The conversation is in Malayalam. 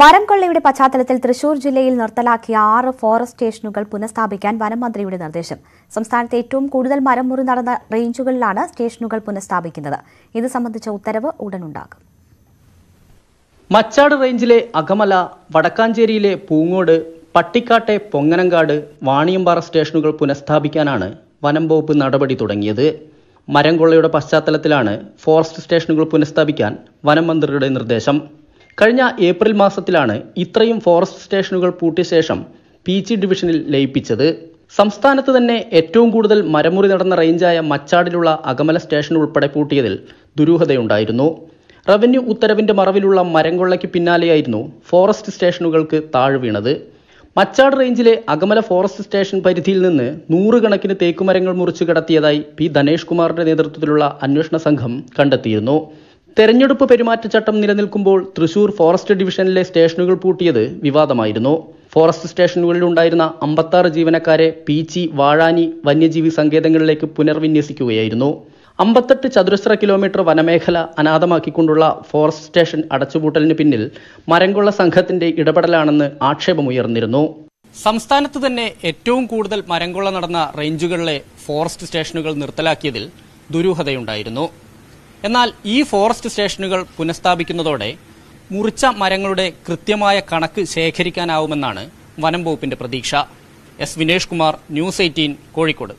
മരം കൊള്ളയുടെ പശ്ചാത്തലത്തിൽ തൃശൂർ ജില്ലയിൽ നിർത്തലാക്കിയ ആറ് ഫോറസ്റ്റ് സ്റ്റേഷനുകൾ പുനഃസ്ഥാപിക്കാൻ വനമന്ത്രിയുടെ നിർദ്ദേശം സംസ്ഥാനത്തെ ഏറ്റവും കൂടുതൽ മരം മുറി നടന്ന റേഞ്ചുകളിലാണ് സ്റ്റേഷനുകൾ പുനഃസ്ഥാപിക്കുന്നത് ഇത് സംബന്ധിച്ച ഉത്തരവ് ഉടനുണ്ടാകും മച്ചാട് റേഞ്ചിലെ അകമല വടക്കാഞ്ചേരിയിലെ പൂങ്ങോട് പട്ടിക്കാട്ടെ പൊങ്ങനങ്കാട് വാണിയമ്പാറ സ്റ്റേഷനുകൾ പുനഃസ്ഥാപിക്കാനാണ് വനം വകുപ്പ് നടപടി തുടങ്ങിയത് മരം കൊള്ളയുടെ പശ്ചാത്തലത്തിലാണ് ഫോറസ്റ്റ് സ്റ്റേഷനുകൾ പുനഃസ്ഥാപിക്കാൻ വനം മന്ത്രിയുടെ നിർദ്ദേശം കഴിഞ്ഞ ഏപ്രിൽ മാസത്തിലാണ് ഇത്രയും ഫോറസ്റ്റ് സ്റ്റേഷനുകൾ പൂട്ടിയ ശേഷം പി ജി ഡിവിഷനിൽ ലയിപ്പിച്ചത് സംസ്ഥാനത്ത് തന്നെ ഏറ്റവും കൂടുതൽ മരമുറി നടന്ന റേഞ്ചായ മച്ചാടിലുള്ള അകമല സ്റ്റേഷൻ ഉൾപ്പെടെ പൂട്ടിയതിൽ ദുരൂഹതയുണ്ടായിരുന്നു റവന്യൂ ഉത്തരവിന്റെ മറവിലുള്ള മരംകൊള്ളയ്ക്ക് പിന്നാലെയായിരുന്നു ഫോറസ്റ്റ് സ്റ്റേഷനുകൾക്ക് താഴ്വീണത് മച്ചാട് റേഞ്ചിലെ അകമല ഫോറസ്റ്റ് സ്റ്റേഷൻ പരിധിയിൽ നിന്ന് നൂറുകണക്കിന് തേക്കുമരങ്ങൾ മുറിച്ചു കടത്തിയതായി പി ധനേഷ് കുമാറിന്റെ നേതൃത്വത്തിലുള്ള അന്വേഷണ സംഘം കണ്ടെത്തിയിരുന്നു തെരഞ്ഞെടുപ്പ് പെരുമാറ്റച്ചട്ടം നിലനിൽക്കുമ്പോൾ തൃശൂർ ഫോറസ്റ്റ് ഡിവിഷനിലെ സ്റ്റേഷനുകൾ പൂട്ടിയത് വിവാദമായിരുന്നു ഫോറസ്റ്റ് സ്റ്റേഷനുകളിൽ ഉണ്ടായിരുന്ന അമ്പത്താറ് ജീവനക്കാരെ പീച്ചി വാഴാനി വന്യജീവി സങ്കേതങ്ങളിലേക്ക് പുനർവിന്യസിക്കുകയായിരുന്നു അമ്പത്തെട്ട് ചതുരശ്ര കിലോമീറ്റർ വനമേഖല അനാഥമാക്കിക്കൊണ്ടുള്ള ഫോറസ്റ്റ് സ്റ്റേഷൻ അടച്ചുപൂട്ടലിന് പിന്നിൽ മരംകൊള്ള സംഘത്തിന്റെ ഇടപെടലാണെന്ന് ആക്ഷേപമുയർന്നിരുന്നു സംസ്ഥാനത്ത് തന്നെ ഏറ്റവും കൂടുതൽ മരംകൊള്ള നടന്ന റേഞ്ചുകളിലെ ഫോറസ്റ്റ് സ്റ്റേഷനുകൾ നിർത്തലാക്കിയതിൽ ദുരൂഹതയുണ്ടായിരുന്നു എന്നാൽ ഈ ഫോറസ്റ്റ് സ്റ്റേഷനുകൾ പുനഃസ്ഥാപിക്കുന്നതോടെ മുറിച്ച മരങ്ങളുടെ കൃത്യമായ കണക്ക് ശേഖരിക്കാനാവുമെന്നാണ് വനം വകുപ്പിന്റെ പ്രതീക്ഷ S Vinesh Kumar news eighteen Kozhikode